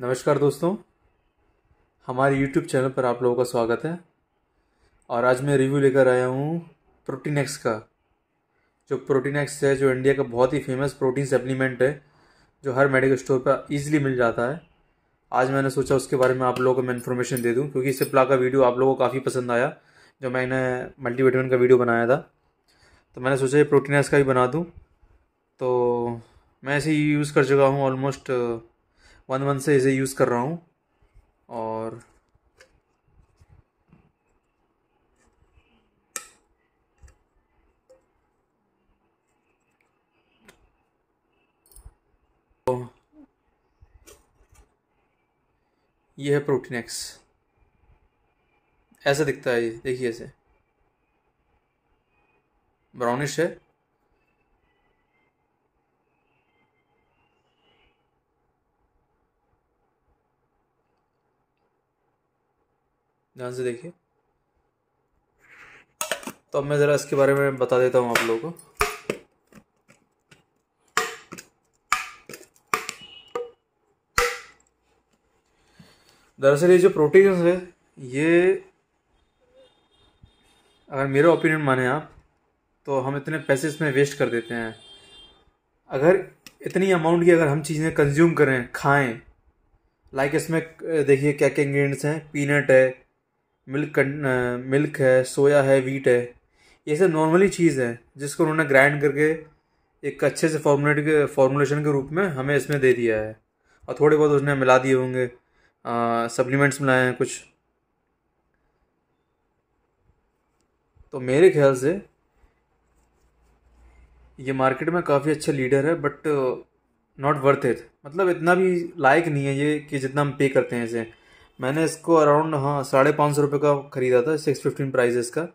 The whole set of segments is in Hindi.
नमस्कार दोस्तों हमारे YouTube चैनल पर आप लोगों का स्वागत है और आज मैं रिव्यू लेकर आया हूँ प्रोटीनेक्स का जो प्रोटीनेक्स है जो इंडिया का बहुत ही फेमस प्रोटीन सप्लीमेंट है जो हर मेडिकल स्टोर पर ईजिली मिल जाता है आज मैंने सोचा उसके बारे में आप लोगों को मैं इन्फॉर्मेशन दे दूँ क्योंकि इससे प्ला का वीडियो आप लोगों को काफ़ी पसंद आया जो मैंने मल्टीविटामिन का वीडियो बनाया था तो मैंने सोचा ये प्रोटीनेक्स का ही बना दूँ तो मैं इसे यूज़ कर चुका हूँ ऑलमोस्ट वन वन से इसे यूज़ कर रहा हूँ और तो ये है प्रोटीन एक्स ऐसा दिखता है ये देखिए ऐसे ब्राउनिश है ध्यान से देखिए तो अब मैं ज़रा इसके बारे में बता देता हूँ आप लोगों को दरअसल ये जो प्रोटीन्स है ये अगर मेरा ओपिनियन माने आप तो हम इतने पैसे इसमें वेस्ट कर देते हैं अगर इतनी अमाउंट की अगर हम चीज़ें कंज्यूम करें खाएं लाइक इसमें देखिए क्या क्या इंग्रेडिएंट्स हैं पीनट है मिल्क मिल्क है सोया है वीट है ये सब नॉर्मली चीज़ है जिसको उन्होंने ग्राइंड करके एक अच्छे से फॉर्मुलेट के फॉर्मुलेशन के रूप में हमें इसमें दे दिया है और थोड़े बहुत उसने मिला दिए होंगे सप्लीमेंट्स मिलाए हैं कुछ तो मेरे ख्याल से ये मार्केट में काफ़ी अच्छे लीडर है बट नॉट वर्थ इट मतलब इतना भी लायक नहीं है ये कि जितना हम पे करते हैं इसे मैंने इसको अराउंड हाँ साढ़े पाँच सौ रुपये का ख़रीदा था सिक्स फिफ्टीन प्राइज़ का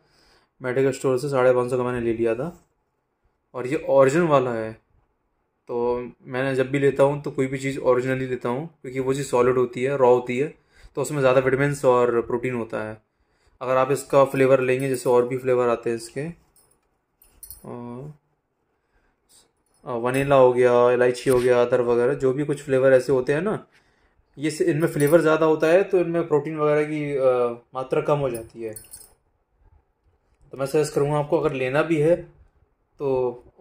मेडिकल स्टोर से साढ़े पाँच सौ का मैंने ले लिया था और ये ओरिजिनल वाला है तो मैंने जब भी लेता हूँ तो कोई भी चीज़ ही लेता हूँ क्योंकि वो चीज़ सॉलिड होती है रॉ होती है तो उसमें ज़्यादा विटामिन और प्रोटीन होता है अगर आप इसका फ्लेवर लेंगे जैसे और भी फ्लेवर आते हैं इसके वनीला हो गया इलायची हो गया अदर वगैरह जो भी कुछ फ्लेवर ऐसे होते हैं ना ये इनमें फ्लेवर ज़्यादा होता है तो इनमें प्रोटीन वगैरह की आ, मात्रा कम हो जाती है तो मैं सजेस्ट करूँगा आपको अगर लेना भी है तो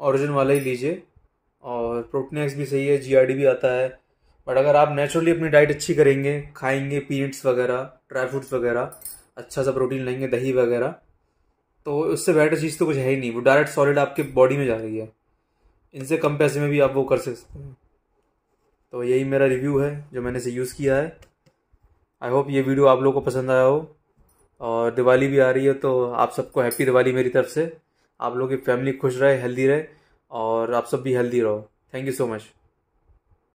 ओरिजिन वाला ही लीजिए और प्रोटीन एक्स भी सही है जी भी आता है बट अगर आप नेचुरली अपनी डाइट अच्छी करेंगे खाएंगे पीनट्स वगैरह ड्राई फ्रूट्स वगैरह अच्छा सा प्रोटीन लेंगे दही वगैरह तो उससे बेटर चीज़ तो कुछ है ही नहीं वो डायरेक्ट सॉलिड आपके बॉडी में जा रही है इनसे कम पैसे में भी आप वो कर सकते हैं तो यही मेरा रिव्यू है जो मैंने इसे यूज़ किया है आई होप ये वीडियो आप लोगों को पसंद आया हो और दिवाली भी आ रही है तो आप सबको हैप्पी दिवाली मेरी तरफ से आप लोग की फैमिली खुश रहे हेल्दी रहे और आप सब भी हेल्दी रहो थैंक यू सो मच